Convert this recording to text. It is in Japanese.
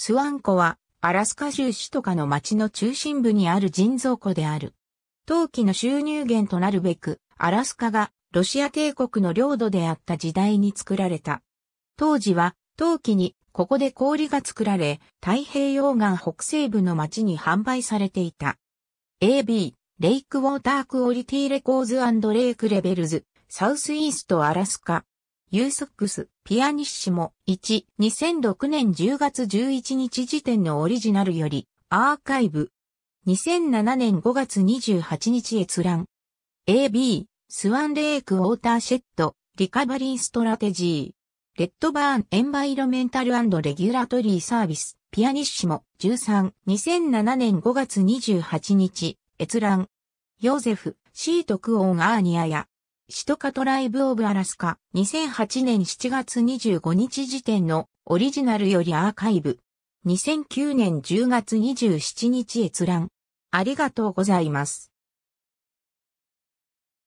スワン湖は、アラスカ州シトカの町の中心部にある人造湖である。陶器の収入源となるべく、アラスカがロシア帝国の領土であった時代に作られた。当時は、陶器にここで氷が作られ、太平洋岸北西部の町に販売されていた。AB、レイクウォータークオリティレコーズレイクレベルズ、サウスイーストアラスカ、ユーソックス、ピアニッシモ、1、2006年10月11日時点のオリジナルより、アーカイブ、2007年5月28日閲覧、AB、スワンレイクウォーターシェット、リカバリーストラテジー、レッドバーンエンバイロメンタルレギュラトリーサービス、ピアニッシモ、13、2007年5月28日、閲覧、ヨーゼフ、シートクオンアーニアや、シトカトライブオブアラスカ、2008年7月25日時点のオリジナルよりアーカイブ。2009年10月27日閲覧。ありがとうございます。